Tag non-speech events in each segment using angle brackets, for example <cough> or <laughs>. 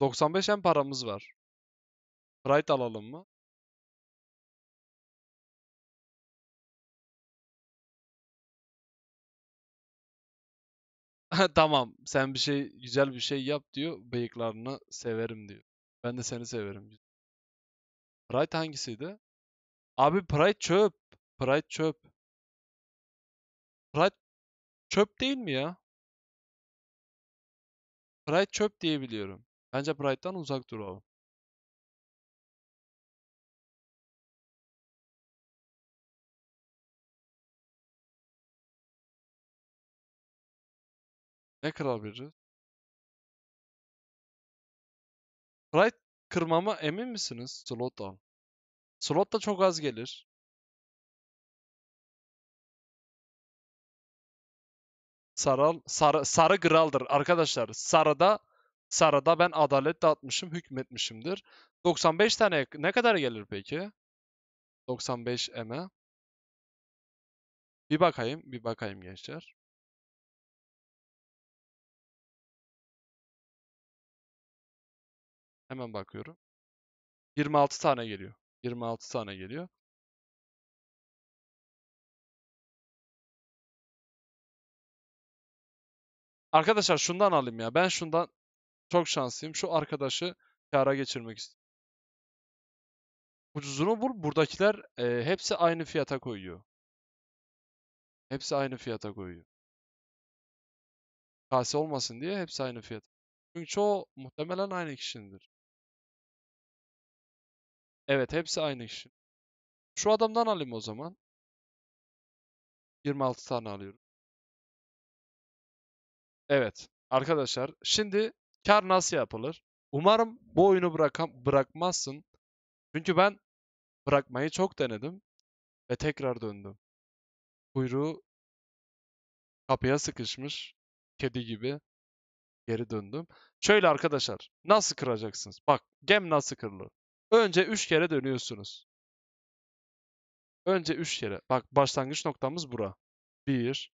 95 en paramız var. Sprite alalım mı? <laughs> tamam sen bir şey güzel bir şey yap diyor. Bıyıklarını severim diyor. Ben de seni severim diyor. Pride hangisiydi? Abi Pride çöp. Pride çöp. Pride çöp değil mi ya? Pride çöp diye biliyorum. Bence Bright'tan uzak duralım. Ne kral biri? Bright kırmama emin misiniz? Slot Slot'tan. Slot da çok az gelir. Saral, sarı, sarı kraldır arkadaşlar. Sarıda Sarada ben adalet dağıtmışım, hükmetmişimdir. 95 tane ne kadar gelir peki? 95 eme. Bir bakayım, bir bakayım gençler. Hemen bakıyorum. 26 tane geliyor. 26 tane geliyor. Arkadaşlar şundan alayım ya. Ben şundan çok şanslıyım. Şu arkadaşı kâra geçirmek istiyorum. Ucuzunu bul. Buradakiler e, hepsi aynı fiyata koyuyor. Hepsi aynı fiyata koyuyor. Kase olmasın diye hepsi aynı fiyat. Çünkü çoğu muhtemelen aynı kişinindir. Evet hepsi aynı kişi. Şu adamdan alayım o zaman. 26 tane alıyorum. Evet arkadaşlar şimdi Kar nasıl yapılır? Umarım bu oyunu bırakan, bırakmazsın. Çünkü ben bırakmayı çok denedim ve tekrar döndüm. Kuyruğu kapıya sıkışmış kedi gibi geri döndüm. Şöyle arkadaşlar nasıl kıracaksınız? Bak gem nasıl kırılır? Önce 3 kere dönüyorsunuz. Önce 3 kere. Bak başlangıç noktamız bura. 1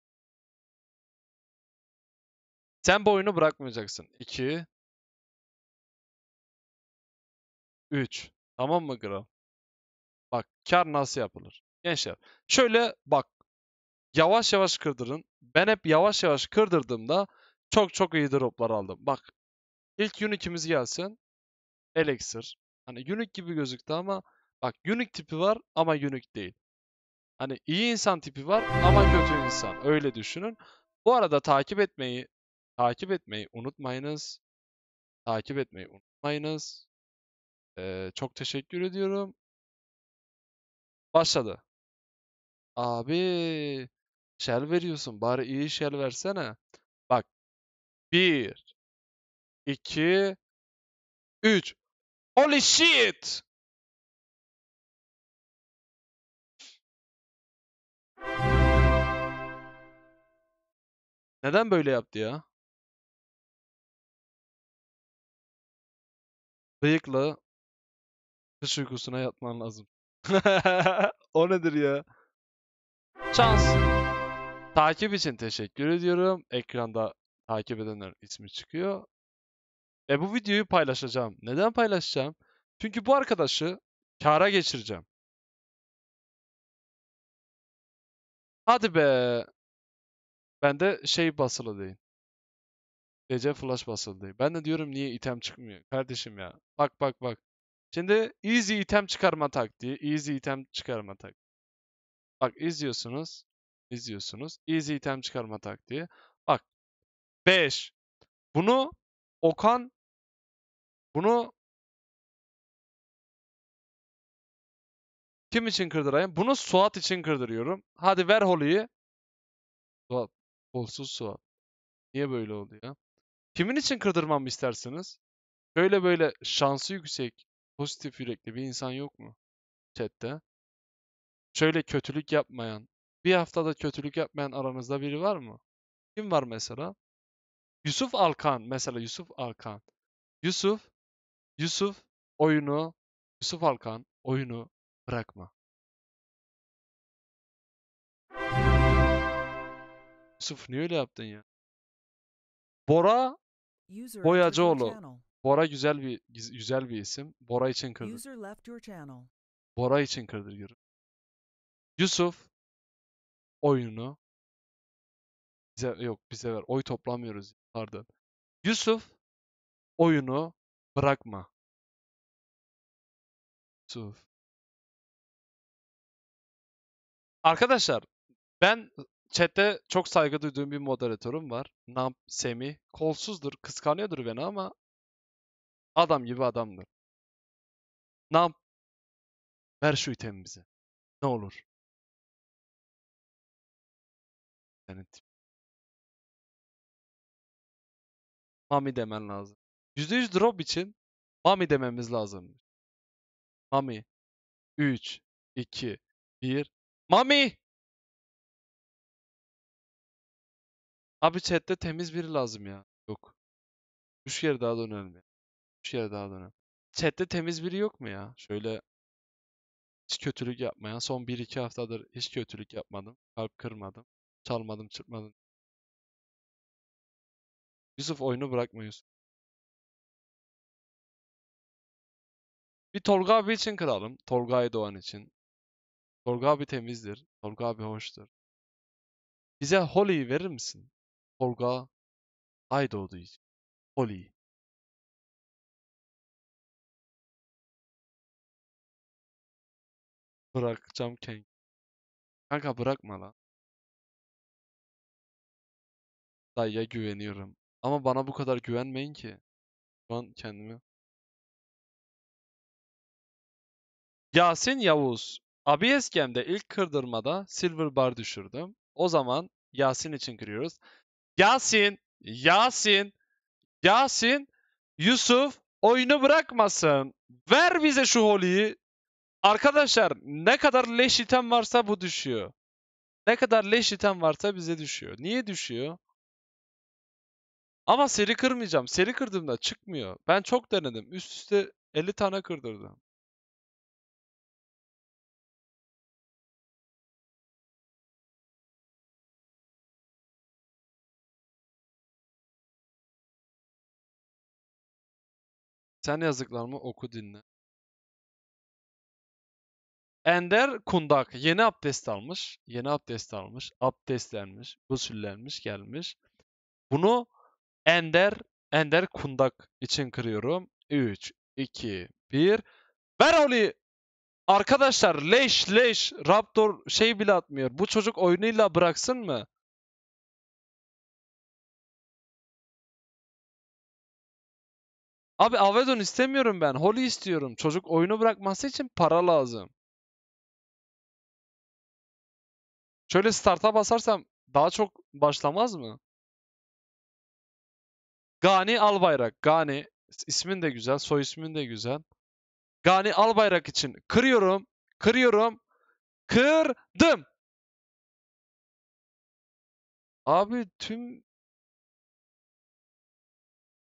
sen bu oyunu bırakmayacaksın. 2 3 Tamam mı kral? Bak kar nasıl yapılır? Gençler şöyle bak yavaş yavaş kırdırın. Ben hep yavaş yavaş kırdırdığımda çok çok iyi droplar aldım. Bak ilk Unique'imiz gelsin. Elixir. Hani Unique gibi gözüktü ama bak Unique tipi var ama Unique değil. Hani iyi insan tipi var ama kötü insan. Öyle düşünün. Bu arada takip etmeyi, Takip etmeyi unutmayınız. Takip etmeyi unutmayınız. Ee, çok teşekkür ediyorum. Başladı. Abi şel veriyorsun. Bari iyi şel versene. Bak. Bir. iki, Üç. Holy shit! Neden böyle yaptı ya? Bıyıkla kış uykusuna yatman lazım. <laughs> o nedir ya? Şans. Takip için teşekkür ediyorum. Ekranda takip edenler ismi çıkıyor. E bu videoyu paylaşacağım. Neden paylaşacağım? Çünkü bu arkadaşı kara geçireceğim. Hadi be. Ben de şey basılı değil. Gece flash basıldı. Ben de diyorum niye item çıkmıyor? Kardeşim ya. Bak bak bak. Şimdi easy item çıkarma taktiği. Easy item çıkarma taktiği. Bak izliyorsunuz. İzliyorsunuz. Easy item çıkarma taktiği. Bak. 5. Bunu Okan bunu kim için kırdırayım? Bunu Suat için kırdırıyorum. Hadi ver Holi'yi. Suat. Kolsuz Suat. Niye böyle oldu ya? Kimin için kırdırmamı istersiniz? Böyle böyle şansı yüksek, pozitif yürekli bir insan yok mu? Chatte. Şöyle kötülük yapmayan, bir haftada kötülük yapmayan aranızda biri var mı? Kim var mesela? Yusuf Alkan mesela Yusuf Alkan. Yusuf, Yusuf oyunu, Yusuf Alkan oyunu bırakma. Yusuf niye öyle yaptın ya? Bora Boyacıoğlu. Bora güzel bir güzel bir isim. Bora için kırdır. Bora için kırdır yürü. Yusuf oyunu bize yok bize ver. Oy toplamıyoruz pardon. Yusuf oyunu bırakma. Yusuf. Arkadaşlar ben Chat'te çok saygı duyduğum bir moderatörüm var. Nam Semi. Kolsuzdur, kıskanıyordur beni ama adam gibi adamdır. Nam ver şu itemi bize. Ne olur. Yani Mami demen lazım. %100 drop için Mami dememiz lazım. Mami. 3, 2, 1. Mami! Abi chatte temiz biri lazım ya. Yok. Üç kere daha dönelim Üç kere daha dönelim. Chatte temiz biri yok mu ya? Şöyle hiç kötülük yapmayan. Son 1-2 haftadır hiç kötülük yapmadım. Kalp kırmadım. Çalmadım, çırpmadım. Yusuf oyunu bırakma Bir Tolga abi için kıralım. Tolga Doğan için. Tolga abi temizdir. Tolga abi hoştur. Bize Holly'yi verir misin? tolga aydoğdu için. Poli. Bırakacağım Ken. Kanka bırakma lan. Dayıya güveniyorum. Ama bana bu kadar güvenmeyin ki. Şu an kendimi. Yasin Yavuz. Abi eskemde ilk kırdırmada silver bar düşürdüm. O zaman Yasin için kırıyoruz. Yasin, Yasin, Yasin, Yusuf oyunu bırakmasın. Ver bize şu holiyi. Arkadaşlar ne kadar leş item varsa bu düşüyor. Ne kadar leş item varsa bize düşüyor. Niye düşüyor? Ama seri kırmayacağım. Seri kırdığımda çıkmıyor. Ben çok denedim. Üst üste 50 tane kırdırdım. Sen yazdıklarımı oku dinle. Ender Kundak yeni abdest almış. Yeni abdest almış. Abdestlenmiş. Gusüllenmiş gelmiş. Bunu Ender Ender Kundak için kırıyorum. 3, 2, 1. Ver oli. Arkadaşlar leş leş. Raptor şey bile atmıyor. Bu çocuk oyunuyla bıraksın mı? Abi Avedon istemiyorum ben. Holly istiyorum. Çocuk oyunu bırakması için para lazım. Şöyle start'a basarsam daha çok başlamaz mı? Gani Albayrak. Gani ismin de güzel, soy ismin de güzel. Gani Albayrak için kırıyorum, kırıyorum, kırdım. Abi tüm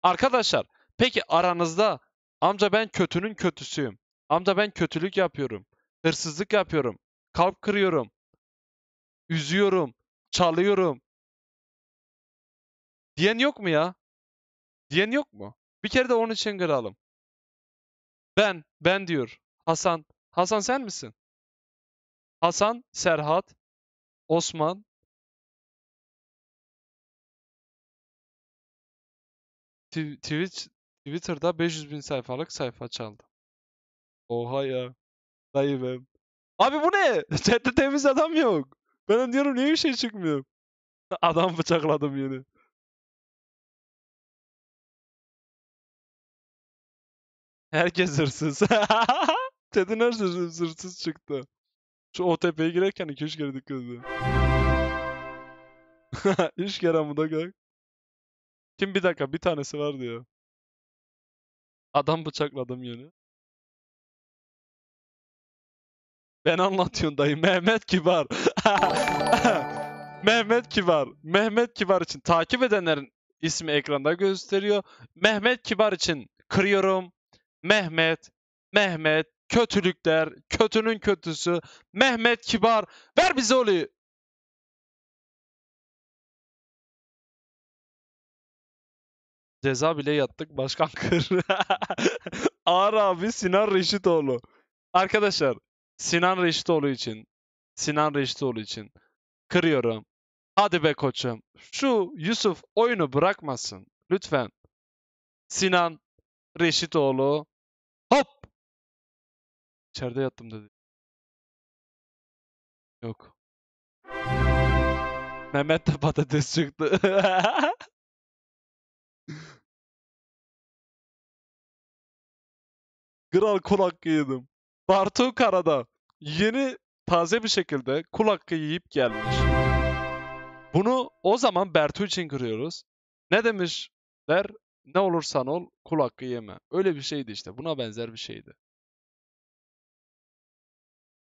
Arkadaşlar Peki aranızda amca ben kötünün kötüsüyüm. Amca ben kötülük yapıyorum. Hırsızlık yapıyorum. Kalp kırıyorum. Üzüyorum. Çalıyorum. Diyen yok mu ya? Diyen yok mu? Bir kere de onun için kıralım. Ben, ben diyor. Hasan. Hasan sen misin? Hasan, Serhat, Osman, Twitch Twitter'da 500 bin sayfalık sayfa çaldı. Oha ya. Dayı ben. Abi bu ne? <laughs> Chatte temiz adam yok. Ben diyorum niye bir şey çıkmıyor? <laughs> Adam bıçakladım yine. Herkes hırsız. <laughs> Ted'in her hırsız, hırsız çıktı. Şu OTP'ye girerken 2-3 kere dikkat ediyor. 3 kere amuda kalk. Kim bir dakika bir tanesi vardı ya. Adam bıçakladım yönü. Ben anlatıyorum dayı. Mehmet Kibar. <laughs> Mehmet Kibar. Mehmet Kibar için takip edenlerin ismi ekranda gösteriyor. Mehmet Kibar için kırıyorum. Mehmet, Mehmet, kötülükler, kötünün kötüsü, Mehmet Kibar. Ver bize oluyor. Ceza bile yattık. Başkan <laughs> Kır. Ağır abi Sinan Reşitoğlu. Arkadaşlar Sinan Reşitoğlu için. Sinan Reşitoğlu için. Kırıyorum. Hadi be koçum. Şu Yusuf oyunu bırakmasın. Lütfen. Sinan Reşitoğlu. Hop! İçeride yattım dedi. Yok. Mehmet de patates çıktı. <laughs> Gral kul hakkı yedim. Bartu Karada yeni taze bir şekilde kul hakkı yiyip gelmiş. Bunu o zaman Bertu için kırıyoruz. Ne demişler? Ne olursan ol kul hakkı yeme. Öyle bir şeydi işte. Buna benzer bir şeydi.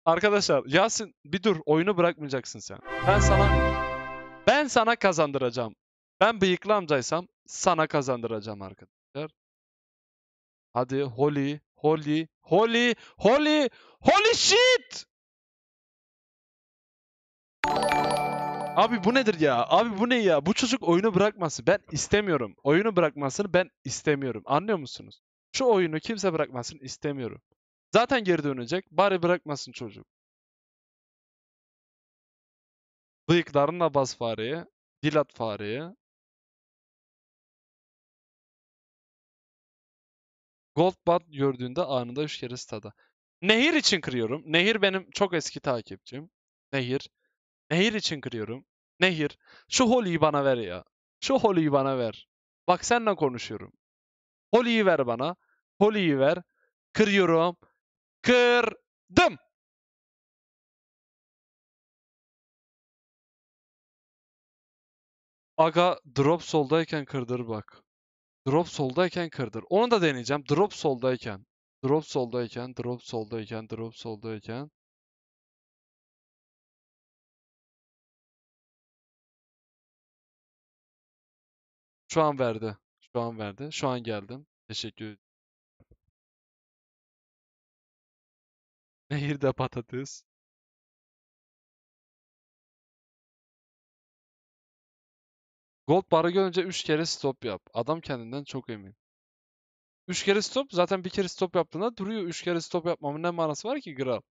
Arkadaşlar Yasin bir dur oyunu bırakmayacaksın sen. Ben sana ben sana kazandıracağım. Ben bıyıklı amcaysam sana kazandıracağım arkadaşlar. Hadi Holly Holy, holy, holy, holy shit! Abi bu nedir ya? Abi bu ne ya? Bu çocuk oyunu bırakması. Ben istemiyorum. Oyunu bırakmasını ben istemiyorum. Anlıyor musunuz? Şu oyunu kimse bırakmasını istemiyorum. Zaten geri dönecek. Bari bırakmasın çocuk. Bıyıklarınla bas fareye. Dil at fareye. Gold Band gördüğünde anında üç kere stada. Nehir için kırıyorum. Nehir benim çok eski takipçim. Nehir. Nehir için kırıyorum. Nehir. Şu Holly'yi bana ver ya. Şu Holly'yi bana ver. Bak seninle konuşuyorum. Holly'yi ver bana. Holly'yi ver. Kırıyorum. Kırdım. Aga drop soldayken kırdır bak. Drop soldayken kırdır. Onu da deneyeceğim. Drop soldayken. Drop soldayken, drop soldayken, drop soldayken. Şu an verdi. Şu an verdi. Şu an geldim. Teşekkür ederim. Nehirde patates. Gold barı görünce 3 kere stop yap. Adam kendinden çok emin. 3 kere stop zaten bir kere stop yaptığında duruyor. 3 kere stop yapmamın ne manası var ki Grav?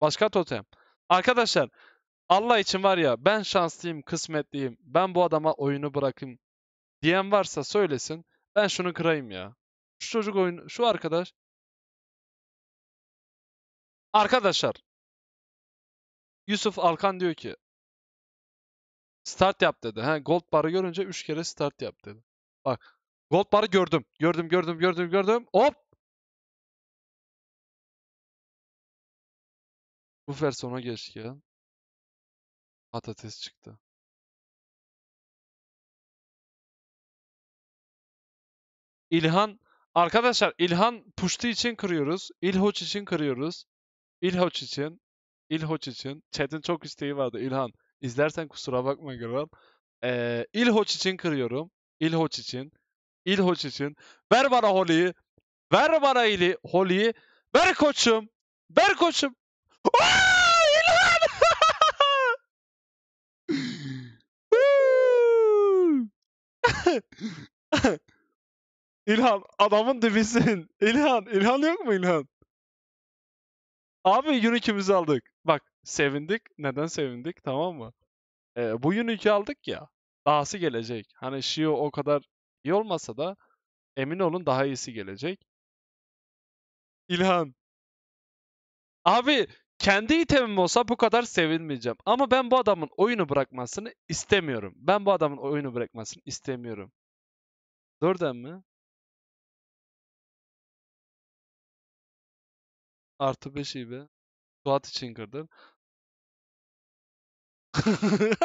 Başka totem. Arkadaşlar Allah için var ya ben şanslıyım, kısmetliyim. Ben bu adama oyunu bırakayım diyen varsa söylesin. Ben şunu kırayım ya. Şu çocuk oyun, şu arkadaş. Arkadaşlar Yusuf Alkan diyor ki Start yap dedi. Ha, gold barı görünce 3 kere start yap dedi. Bak. Gold barı gördüm. Gördüm, gördüm, gördüm, gördüm. Hop! Bu versiyona geçti ya. Patates çıktı. İlhan arkadaşlar İlhan puştu için kırıyoruz. İlhoç için kırıyoruz. İlhoç için. İlhoç için. Chat'in çok isteği vardı İlhan. İzlersen kusura bakma Gürhan. Ee, İlhoç için kırıyorum. İlhoç için. İlhoç için. Ver bana Holly'yi. Ver bana ili Holly'yi. Ver koçum. Ver koçum. İlhan! <laughs> İlhan adamın dibisin. İlhan, İlhan yok mu İlhan? Abi Unique'imizi aldık. Bak sevindik. Neden sevindik tamam mı? Ee, bu Unique'i aldık ya. Dahası gelecek. Hani Shio o kadar iyi olmasa da emin olun daha iyisi gelecek. İlhan. Abi kendi itemim olsa bu kadar sevinmeyeceğim. Ama ben bu adamın oyunu bırakmasını istemiyorum. Ben bu adamın oyunu bırakmasını istemiyorum. Dörden mi? Artı 5 be. Suat için kırdın. <laughs>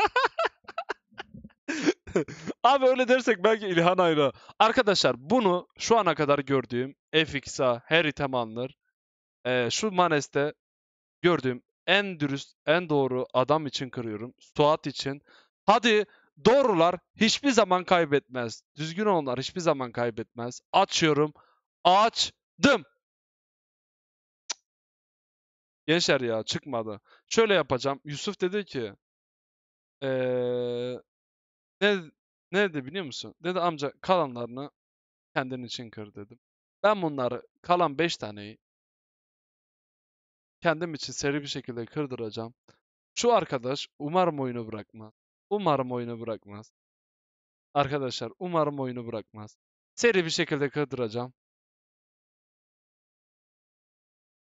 Abi öyle dersek belki İlhan Ayla. Arkadaşlar bunu şu ana kadar gördüğüm FXA, her Temanlar, alınır. şu Manes'te gördüğüm en dürüst, en doğru adam için kırıyorum. Suat için. Hadi doğrular hiçbir zaman kaybetmez. Düzgün olanlar hiçbir zaman kaybetmez. Açıyorum. Açtım. Gençler ya çıkmadı. Şöyle yapacağım. Yusuf dedi ki ee, ne, ne dedi biliyor musun? Dedi amca kalanlarını kendin için kır dedim. Ben bunları kalan 5 taneyi kendim için seri bir şekilde kırdıracağım. Şu arkadaş umarım oyunu bırakmaz. Umarım oyunu bırakmaz. Arkadaşlar umarım oyunu bırakmaz. Seri bir şekilde kırdıracağım.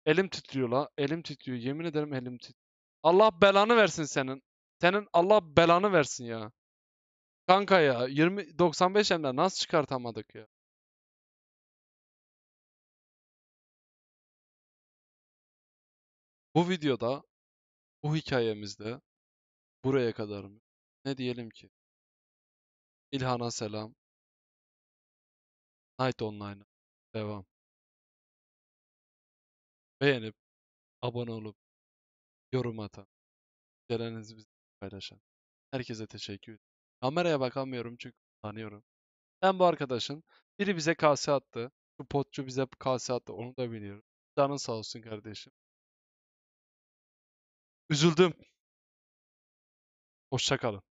Elim titriyor la. Elim titriyor. Yemin ederim elim titriyor. Allah belanı versin senin. Senin Allah belanı versin ya. Kanka ya 20 95 emle nasıl çıkartamadık ya? Bu videoda bu hikayemizde buraya kadar mı? Ne diyelim ki? İlhan'a selam. Night online. devam. Beğenip, abone olup, yorum atan, düşüncelerinizi bizimle paylaşan. Herkese teşekkür ederim. Kameraya bakamıyorum çünkü utanıyorum. Ben bu arkadaşın biri bize kase attı. Şu potçu bize kase attı. Onu da biliyorum. Canın sağ olsun kardeşim. Üzüldüm. Hoşçakalın.